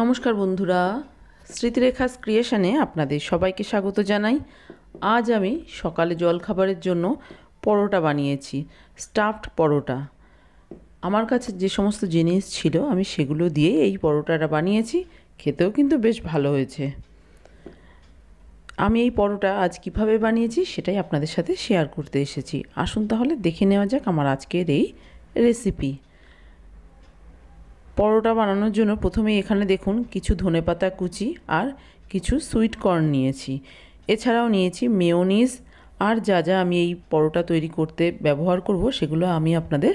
নমস্কার বন্ধুরা স্মৃতিরেখাস ক্রিয়েশনে আপনাদের সবাইকে স্বাগত জানাই আজ আমি সকালে জলখাবারের জন্য পরোটা বানিয়েছি স্টাফড পরোটা আমার কাছে যে সমস্ত জিনিস ছিল আমি সেগুলো দিয়ে এই পরোটাটা বানিয়েছি খেতেও কিন্তু বেশ ভালো হয়েছে আমি এই পরোটা আজ কিভাবে বানিয়েছি সেটাই আপনাদের সাথে শেয়ার করতে এসেছি আসুন তাহলে দেখে নেওয়া যাক আমার আজকের এই রেসিপি পরোটা বানানোর জন্য প্রথমে এখানে দেখুন কিছু ধনেপাতা কুচি আর কিছু সুইট কর্ন নিয়েছি এছাড়াও নিয়েছি মেয়োনিস আর যা যা আমি এই পরোটা তৈরি করতে ব্যবহার করব সেগুলো আমি আপনাদের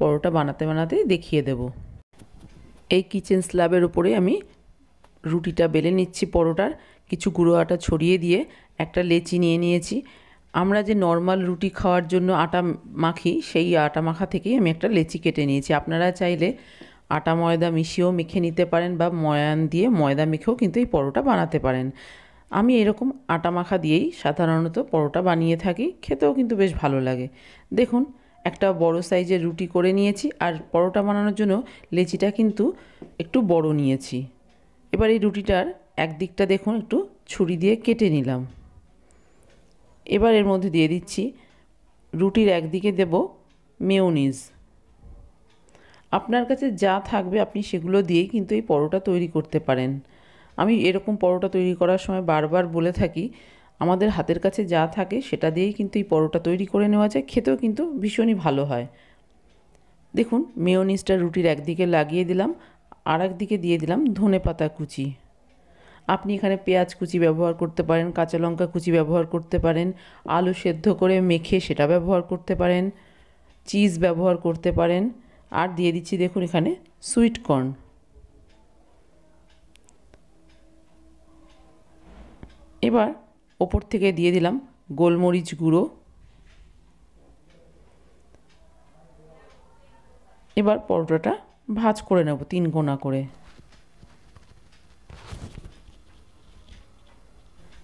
পরোটা বানাতে বানাতে দেখিয়ে দেব এই কিচেন স্ল্যাবের উপরে আমি রুটিটা বেলে নিচ্ছি পরোটার কিছু গুঁড়ো আটা ছড়িয়ে দিয়ে একটা লেচি নিয়ে নিয়েছি আমরা যে নর্মাল রুটি খাওয়ার জন্য আটা মাখি সেই আটা মাখা থেকেই আমি একটা লেচি কেটে নিয়েছি আপনারা চাইলে আটা ময়দা মিশিয়েও মেখে নিতে পারেন বা ময়ান দিয়ে ময়দা মেখেও কিন্তু এই পরোটা বানাতে পারেন আমি এরকম আটা মাখা দিয়েই সাধারণত পরোটা বানিয়ে থাকি খেতেও কিন্তু বেশ ভালো লাগে দেখুন একটা বড় সাইজের রুটি করে নিয়েছি আর পরোটা বানানোর জন্য লেচিটা কিন্তু একটু বড় নিয়েছি এবার এই রুটিটার একদিকটা দেখুন একটু ছুরি দিয়ে কেটে নিলাম এবার এর মধ্যে দিয়ে দিচ্ছি রুটির একদিকে দেব মেয়োনিজ আপনার কাছে যা থাকবে আপনি সেগুলো দিয়েই কিন্তু এই পরোটা তৈরি করতে পারেন আমি এরকম পরোটা তৈরি করার সময় বারবার বলে থাকি আমাদের হাতের কাছে যা থাকে সেটা দিয়েই কিন্তু এই পরোটা তৈরি করে নেওয়া যায় খেতেও কিন্তু ভীষণই ভালো হয় দেখুন মেয়নিজটা রুটির একদিকে লাগিয়ে দিলাম আর একদিকে দিয়ে দিলাম ধনে পাতা কুচি আপনি এখানে পেঁয়াজ কুচি ব্যবহার করতে পারেন কাঁচা লঙ্কা কুচি ব্যবহার করতে পারেন আলু সেদ্ধ করে মেখে সেটা ব্যবহার করতে পারেন চিজ ব্যবহার করতে পারেন আর দিয়ে দিচ্ছি দেখুন এখানে সুইট কর্ন এবার ওপর থেকে দিয়ে দিলাম গোলমরিচ গুঁড়ো এবার পরোটাটা ভাজ করে নেব তিন গোনা করে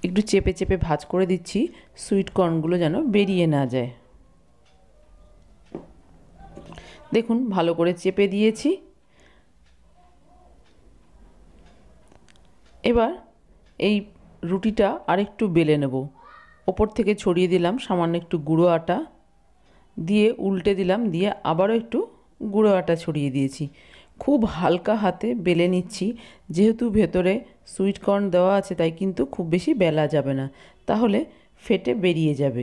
একটু চেপে চেপে ভাজ করে দিচ্ছি সুইট কর্নগুলো যেন বেরিয়ে না যায় দেখুন ভালো করে চেপে দিয়েছি এবার এই রুটিটা আরেকটু বেলে নেব ওপর থেকে ছড়িয়ে দিলাম সামান্য একটু গুঁড়ো আটা দিয়ে উল্টে দিলাম দিয়ে আবারও একটু গুঁড়ো আটা ছড়িয়ে দিয়েছি খুব হালকা হাতে বেলে নিচ্ছি যেহেতু ভেতরে সুইটকর্ন দেওয়া আছে তাই কিন্তু খুব বেশি বেলা যাবে না তাহলে ফেটে বেরিয়ে যাবে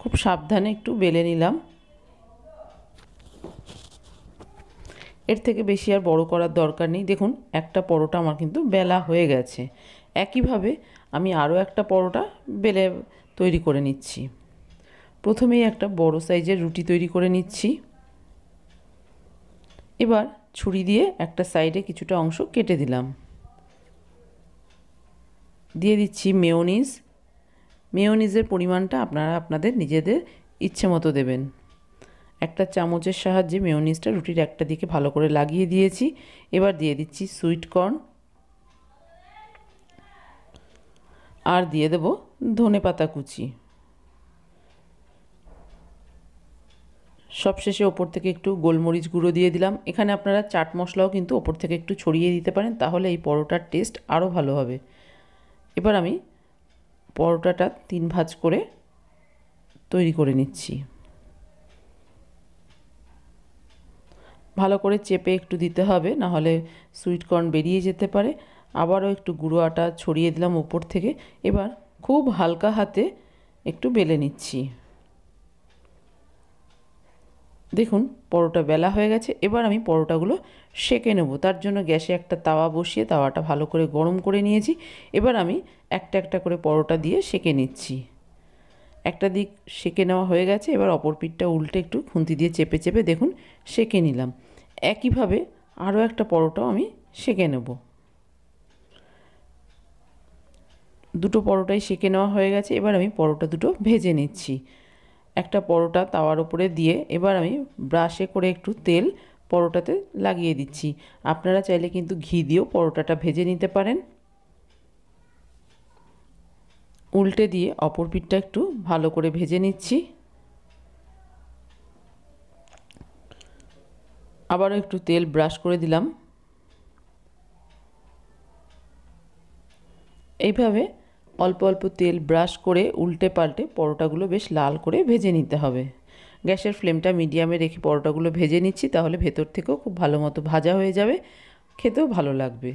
খুব সাবধানে একটু বেলে নিলাম এর থেকে বেশি আর বড় করার দরকার নেই দেখুন একটা পরোটা আমার কিন্তু বেলা হয়ে গেছে একইভাবে আমি আরও একটা পরোটা বেলে তৈরি করে নিচ্ছি প্রথমেই একটা বড় সাইজের রুটি তৈরি করে নিচ্ছি এবার ছুরি দিয়ে একটা সাইডে কিছুটা অংশ কেটে দিলাম দিয়ে দিচ্ছি মেয়োনিজ মেয়োনিজের পরিমাণটা আপনারা আপনাদের নিজেদের ইচ্ছে মতো দেবেন একটা চামচের সাহায্যে মেয়োনিজটা রুটির একটা দিকে ভালো করে লাগিয়ে দিয়েছি এবার দিয়ে দিচ্ছি সুইট কর্ন আর দিয়ে দেব ধনে পাতা কুচি সবশেষে ওপর থেকে একটু গোলমরিচ গুঁড়ো দিয়ে দিলাম এখানে আপনারা চাট মশলাও কিন্তু ওপর থেকে একটু ছড়িয়ে দিতে পারেন তাহলে এই পরোটার টেস্ট আরও ভালো হবে এবার আমি পরোটাটা তিন ভাজ করে তৈরি করে নিচ্ছি ভালো করে চেপে একটু দিতে হবে নাহলে সুইটকর্ন বেরিয়ে যেতে পারে আবারও একটু গুঁড়ো আটা ছড়িয়ে দিলাম উপর থেকে এবার খুব হালকা হাতে একটু বেলে নিচ্ছি দেখুন পরোটা বেলা হয়ে গেছে এবার আমি পরোটাগুলো সেঁকে নেব তার জন্য গ্যাসে একটা তাওয়া বসিয়ে তাওয়াটা ভালো করে গরম করে নিয়েছি এবার আমি একটা একটা করে পরোটা দিয়ে সেঁকে নিচ্ছি একটা দিক সেঁকে নেওয়া হয়ে গেছে এবার অপর পিঠটা উল্টে একটু খুন্তি দিয়ে চেপে চেপে দেখুন সেঁকে নিলাম একইভাবে আরও একটা পরোটাও আমি সেঁকে নেব দুটো পরোটাই সেঁকে নেওয়া হয়ে গেছে এবার আমি পরোটা দুটো ভেজে নিচ্ছি একটা পরোটা তাওয়ার উপরে দিয়ে এবার আমি ব্রাশে করে একটু তেল পরোটাতে লাগিয়ে দিচ্ছি আপনারা চাইলে কিন্তু ঘি দিয়েও পরোটাটা ভেজে নিতে পারেন উল্টে দিয়ে অপর পিঠটা একটু ভালো করে ভেজে নিচ্ছি আবারও একটু তেল ব্রাশ করে দিলাম এইভাবে অল্প অল্প তেল ব্রাশ করে উল্টে পাল্টে পরোটাগুলো বেশ লাল করে ভেজে নিতে হবে গ্যাসের ফ্লেমটা মিডিয়ামে রেখে পরোটাগুলো ভেজে নিচ্ছি তাহলে ভেতর থেকেও খুব ভালো মতো ভাজা হয়ে যাবে খেতেও ভালো লাগবে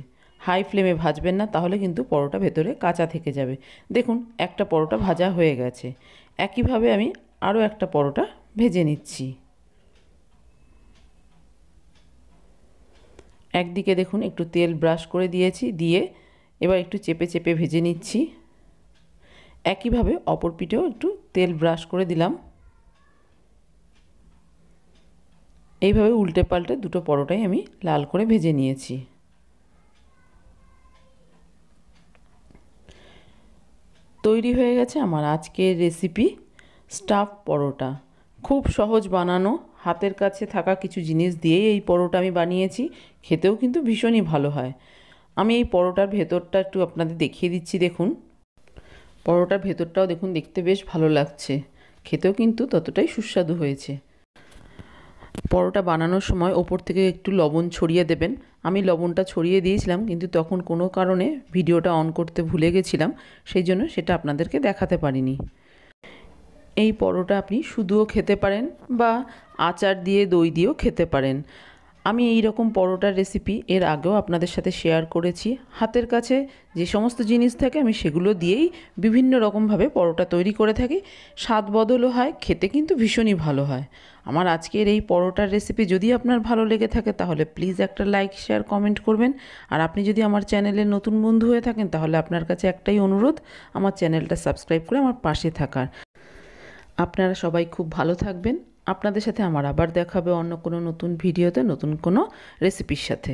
হাই ফ্লেমে ভাজবেন না তাহলে কিন্তু পরোটা ভেতরে কাঁচা থেকে যাবে দেখুন একটা পরোটা ভাজা হয়ে গেছে একইভাবে আমি আরও একটা পরোটা ভেজে নিচ্ছি একদিকে দেখুন একটু তেল ব্রাশ করে দিয়েছি দিয়ে এবার একটু চেপে চেপে ভেজে নিচ্ছি একইভাবে অপর পিঠেও একটু তেল ব্রাশ করে দিলাম এইভাবে উল্টে পাল্টে দুটো পরোটাই আমি লাল করে ভেজে নিয়েছি তৈরি হয়ে গেছে আমার আজকের রেসিপি স্টাফ পরোটা খুব সহজ বানানো হাতের কাছে থাকা কিছু জিনিস দিয়েই এই পরোটা আমি বানিয়েছি খেতেও কিন্তু ভীষণই ভালো হয় আমি এই পরোটার ভেতরটা একটু আপনাদের দেখিয়ে দিচ্ছি দেখুন পরোটার ভেতরটাও দেখুন দেখতে বেশ ভালো লাগছে খেতেও কিন্তু ততটাই সুস্বাদু হয়েছে পরোটা বানানোর সময় ওপর থেকে একটু লবণ ছড়িয়ে দেবেন আমি লবণটা ছড়িয়ে দিয়েছিলাম কিন্তু তখন কোনো কারণে ভিডিওটা অন করতে ভুলে গেছিলাম সেই জন্য সেটা আপনাদেরকে দেখাতে পারিনি এই পরোটা আপনি শুধুও খেতে পারেন বা আচার দিয়ে দই দিয়েও খেতে পারেন আমি এই রকম পরোটার রেসিপি এর আগেও আপনাদের সাথে শেয়ার করেছি হাতের কাছে যে সমস্ত জিনিস থাকে আমি সেগুলো দিয়েই বিভিন্ন রকমভাবে পরোটা তৈরি করে থাকি স্বাদ বদলও হয় খেতে কিন্তু ভীষণই ভালো হয় আমার আজকের এই পরোটার রেসিপি যদি আপনার ভালো লেগে থাকে তাহলে প্লিজ একটা লাইক শেয়ার কমেন্ট করবেন আর আপনি যদি আমার চ্যানেলে নতুন বন্ধু হয়ে থাকেন তাহলে আপনার কাছে একটাই অনুরোধ আমার চ্যানেলটা সাবস্ক্রাইব করে আমার পাশে থাকার আপনারা সবাই খুব ভালো থাকবেন আপনাদের সাথে আমার আবার দেখাবে অন্য কোনো নতুন ভিডিওতে নতুন কোনো রেসিপির সাথে